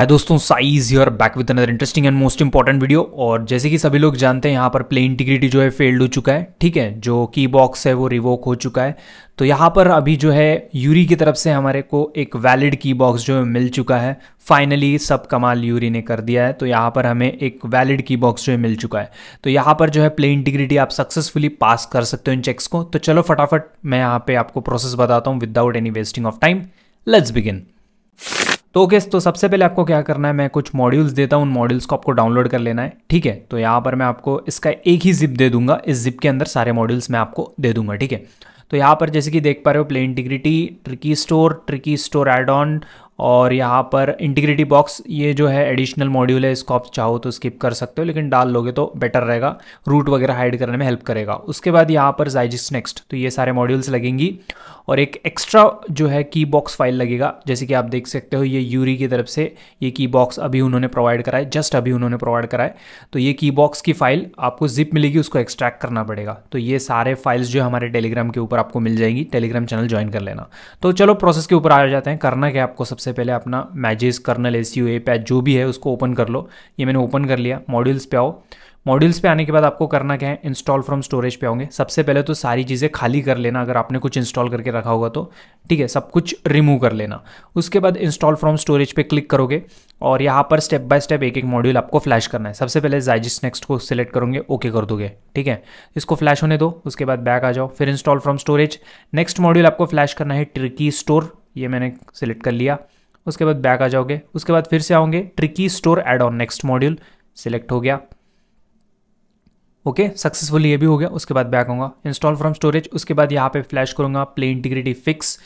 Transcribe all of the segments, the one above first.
हाय दोस्तों size your back with another interesting and most important video और जैसे कि सभी लोग जानते हैं यहाँ पर प्ले इंटीग्रिटी जो है फेल्ड हो चुका है ठीक है जो की बॉक्स है वो रिवोक हो चुका है तो यहाँ पर अभी जो है यूरी की तरफ से हमारे को एक वैलिड की बॉक्स जो है मिल चुका है फाइनली सब कमाल यूरी ने कर दिया है तो यहाँ पर हमें एक वैलिड की बॉक्स जो है मिल चुका है तो यहाँ पर जो है प्ले इंटीग्रिटी आप सक्सेसफुली पास कर सकते हो इन चेक्स को तो चलो फटाफट मैं यहाँ पे आपको प्रोसेस बताता हूँ without any wasting of time let's begin तो ओके तो सबसे पहले आपको क्या करना है मैं कुछ मॉड्यूल्स देता हूँ उन मॉड्यूल्स को आपको डाउनलोड कर लेना है ठीक है तो यहाँ पर मैं आपको इसका एक ही जिप दे दूंगा इस जिप के अंदर सारे मॉड्यूल्स मैं आपको दे दूंगा ठीक है तो यहाँ पर जैसे कि देख पा रहे हो Play Integrity tricky store tricky store add on और यहाँ पर इंटीग्रिटी बॉक्स ये जो है एडिशनल मॉड्यूल है इसको आप चाहो तो स्किप कर सकते हो लेकिन डाल लोगे तो बेटर रहेगा रूट वगैरह हाइड करने में हेल्प करेगा उसके बाद यहाँ पर जाइजिस नेक्स्ट तो ये सारे मॉड्यूल्स लगेंगी और एक एक्स्ट्रा जो है की बॉक्स फाइल लगेगा जैसे कि आप देख सकते हो ये यूरी की तरफ से ये की बॉक्स अभी उन्होंने प्रोवाइड कराए जस्ट अभी उन्होंने प्रोवाइड कराए तो ये की बॉक्स की फाइल आपको जिप मिलेगी उसको एक्सट्रैक्ट करना पड़ेगा तो ये सारे फाइल्स जो हमारे टेलीग्राम के ऊपर आपको मिल जाएंगी टेलीग्राम चैनल ज्वाइन कर लेना तो चलो प्रोसेस के ऊपर आ जाते हैं करना क्या आपको सबसे सबसे पहले अपना Magisk kernel S U A patch जो भी है उसको ओपन कर लो ये मैंने ओपन कर लिया मॉड्यूल्स पे आओ मॉड्यूल्स पे आने के बाद आपको करना क्या है इंस्टॉल फ्रॉम स्टोरेज पे आओगे सबसे पहले तो सारी चीज़ें खाली कर लेना अगर आपने कुछ इंस्टॉल करके रखा होगा तो ठीक है सब कुछ रिमूव कर लेना उसके बाद इंस्टॉल फ्रॉम स्टोरेज पे क्लिक करोगे और यहाँ पर स्टेप बाय स्टेप एक एक मॉड्यूल आपको फ्लैश करना है सबसे पहले जाइजिस नेक्स्ट को सिलेक्ट करोगे ओके कर दोगे ठीक है इसको फ्लैश होने दो उसके बाद बैक आ जाओ फिर install from storage next module आपको फ्लैश करना है ट्रिकी स्टोर ये मैंने सिलेक्ट कर लिया उसके बाद बैक आ जाओगे उसके बाद फिर से आओगे tricky store add on next module select हो गया ओके okay, सक्सेसफुली ये भी हो गया उसके बाद बैक आऊँगा इंस्टॉल फ्रॉम स्टोरेज उसके बाद यहाँ पे फ्लैश करूँगा प्ले इंटीग्रिटी फिक्स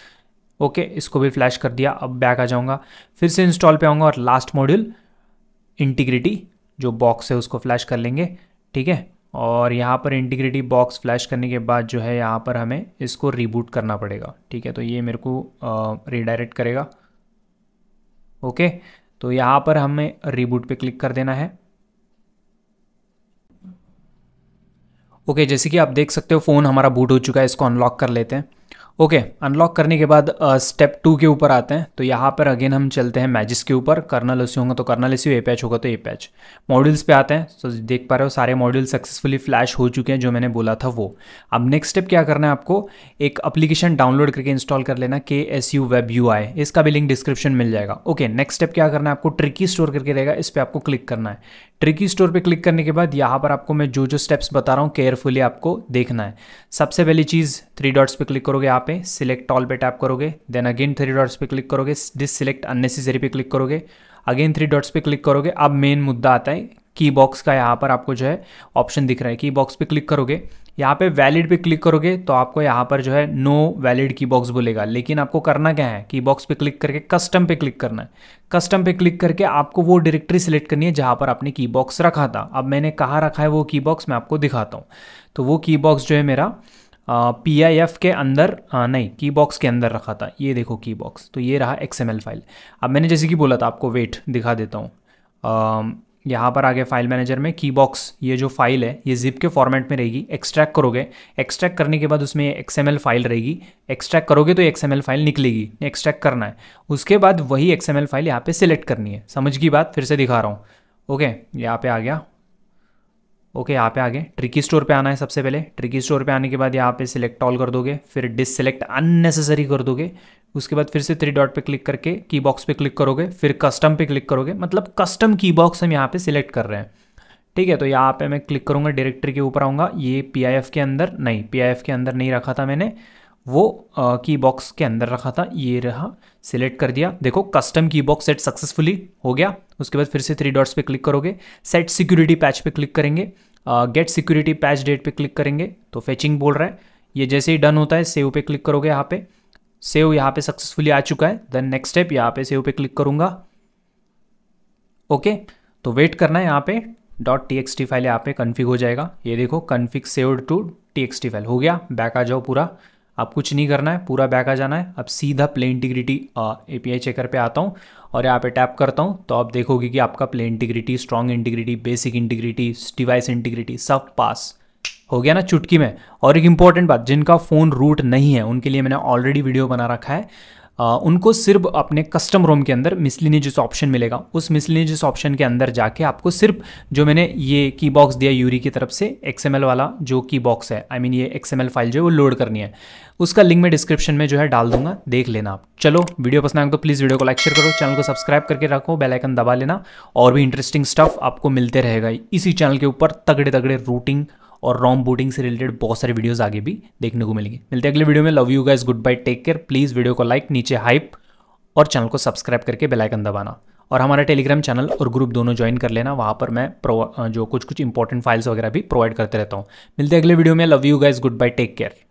ओके इसको भी फ्लैश कर दिया अब बैक आ जाऊँगा फिर से इंस्टॉल पे आऊँगा और लास्ट मॉड्यूल इंटीग्रिटी जो बॉक्स है उसको फ्लैश कर लेंगे ठीक है और यहाँ पर इंटीग्रिटी बॉक्स फ्लैश करने के बाद जो है यहाँ पर हमें इसको रिबूट करना पड़ेगा ठीक है तो ये मेरे को रिडायरेक्ट करेगा ओके तो यहां पर हमें रिबूट पे क्लिक कर देना है ओके जैसे कि आप देख सकते हो फ़ोन हमारा बूट हो चुका है इसको अनलॉक कर लेते हैं ओके okay, अनलॉक करने के बाद स्टेप uh, टू के ऊपर आते हैं तो यहाँ पर अगेन हम चलते हैं मैजिस के ऊपर कर्नल एसी होगा तो कर्नल एसी ए पैच होगा तो ए पैच मॉड्यूल्स पे आते हैं तो देख पा रहे हो सारे मॉड्यूल सक्सेसफुली फ्लैश हो चुके हैं जो मैंने बोला था वो अब नेक्स्ट स्टेप क्या करना है आपको एक अप्लीकेशन डाउनलोड करके इंस्टॉल कर लेना K S U web U I इसका भी लिंक डिस्क्रिप्शन मिल जाएगा ओके नेक्स्ट स्टेप क्या करना है आपको ट्रिकी स्टोर करके रहेगा इस पर आपको क्लिक करना है ट्रिकी स्टोर पर क्लिक करने के बाद यहाँ पर आपको मैं जो जो स्टेप्स बता रहा हूँ केयरफुली आपको देखना है सबसे पहली चीज़ थ्री डॉट्स पर क्लिक करो करोगे यहाँ पे सिलेक्ट ऑल पे टैप करोगे देन अगेन थ्री डॉट्स पे क्लिक करोगे डिस सिलेक्ट अननेसेसरी पे क्लिक करोगे अगेन थ्री डॉट्स पे क्लिक करोगे अब मेन मुद्दा आता है की बॉक्स का यहाँ पर आपको जो है ऑप्शन दिख रहा है की बॉक्स पे क्लिक करोगे यहाँ पे वैलिड पे क्लिक करोगे तो आपको यहाँ पर जो है नो वैलिड की बॉक्स बोलेगा लेकिन आपको करना क्या है की बॉक्स पे क्लिक करके कस्टम पे क्लिक करना है कस्टम पे क्लिक करके आपको वो डायरेक्टरी सिलेक्ट करनी है जहाँ पर आपने की बॉक्स रखा था अब मैंने कहाँ रखा है वो की बॉक्स मैं आपको दिखाता हूँ तो वो की बॉक्स जो है मेरा पी आई एफ के अंदर आ, नहीं की बॉक्स के अंदर रखा था ये देखो की बॉक्स तो ये रहा एक्स एम एल फाइल अब मैंने जैसे कि बोला था आपको वेट दिखा देता हूँ यहाँ पर आगे फाइल मैनेजर में की बॉक्स ये जो फाइल है ये जिप के फॉर्मेट में रहेगी एक्सट्रैक्ट करोगे एक्सट्रैक्ट करने के बाद उसमें एक्स फाइल रहेगी एक्सट्रैक्ट करोगे तो एक्स फाइल निकलेगी एक्सट्रैक्ट करना है उसके बाद वही एक्स एम फाइल यहाँ पे सिलेक्ट करनी है समझ की बात फिर से दिखा रहा हूँ ओके यहाँ पे आ गया ओके यहाँ पे आगे ट्रिकी स्टोर पे आना है सबसे पहले ट्रिकी स्टोर पे आने के बाद यहाँ पे सिलेक्ट ऑल कर दोगे फिर डिसलेक्ट अननेसेसरी कर दोगे उसके बाद फिर से थ्री डॉट पे क्लिक करके की बॉक्स पे क्लिक करोगे फिर कस्टम पे क्लिक करोगे मतलब कस्टम की बॉक्स हम यहाँ पे सिलेक्ट कर रहे हैं ठीक है तो यहाँ पे मैं क्लिक करूँगा डायरेक्टरी के ऊपर आऊँगा ये पी के अंदर नहीं पी के अंदर नहीं रखा था मैंने वो की बॉक्स के अंदर रखा था ये रहा सिलेक्ट कर दिया देखो कस्टम की बॉक्स सेट सक्सेसफुली हो गया उसके बाद फिर से थ्री डॉट्स पे क्लिक करोगे सेट सिक्योरिटी पैच पे क्लिक करेंगे गेट सिक्योरिटी पैच डेट पे क्लिक करेंगे तो फेचिंग बोल रहा है ये जैसे ही डन होता है सेव पे क्लिक करोगे यहाँ पे सेव यहाँ पे सक्सेसफुली आ चुका है देन नेक्स्ट स्टेप यहाँ पे सेव पे क्लिक करूंगा ओके तो वेट करना है यहाँ पे डॉट टी फाइल यहाँ पे कन्फिग हो जाएगा ये देखो config saved to T X T file हो गया बैक आ जाओ पूरा आप कुछ नहीं करना है पूरा बैक आ जाना है अब सीधा प्ले इंटीग्रिटी एपीआई चेकर पे आता हूँ और यहाँ पे टैप करता हूँ तो आप देखोगे कि आपका Play Integrity strong integrity basic integrity device integrity सब पास हो गया ना चुटकी में और एक इंपॉर्टेंट बात जिनका फ़ोन रूट नहीं है उनके लिए मैंने ऑलरेडी वीडियो बना रखा है उनको सिर्फ अपने कस्टम रोम के अंदर जिस ऑप्शन मिलेगा उस जिस ऑप्शन के अंदर जाके आपको सिर्फ जो मैंने ये की बॉक्स दिया यूरी की तरफ से एक्सएमएल वाला जो की बॉक्स है आई I मीन mean ये एक्स फाइल जो है वो लोड करनी है उसका लिंक मैं डिस्क्रिप्शन में जो है डाल दूंगा देख लेना आप चलो वीडियो पसंद आएंगे तो प्लीज़ वीडियो को लाइक शेयर करो चैनल को सब्सक्राइब करके रखो बेलाइकन दबा लेना और भी इंटरेस्टिंग स्टफ आपको मिलते रहेगा इसी चैनल के ऊपर तगड़े तगड़े रूटिंग और रॉम बूटिंग से रिलेटेड बहुत सारे वीडियोस आगे भी देखने को मिलेंगे मिलते हैं अगले वीडियो में love you guys good bye take care please video को लाइक नीचे हाइप और चैनल को सब्सक्राइब करके बेलाइकन दबाना और हमारा टेलीग्राम चैनल और ग्रुप दोनों ज्वाइन कर लेना वहाँ पर मैं जो कुछ कुछ इंपॉर्टेंट फाइल्स वगैरह भी प्रोवाइड करते रहता हूँ मिलते हैं अगले वीडियो में love you guys good bye take care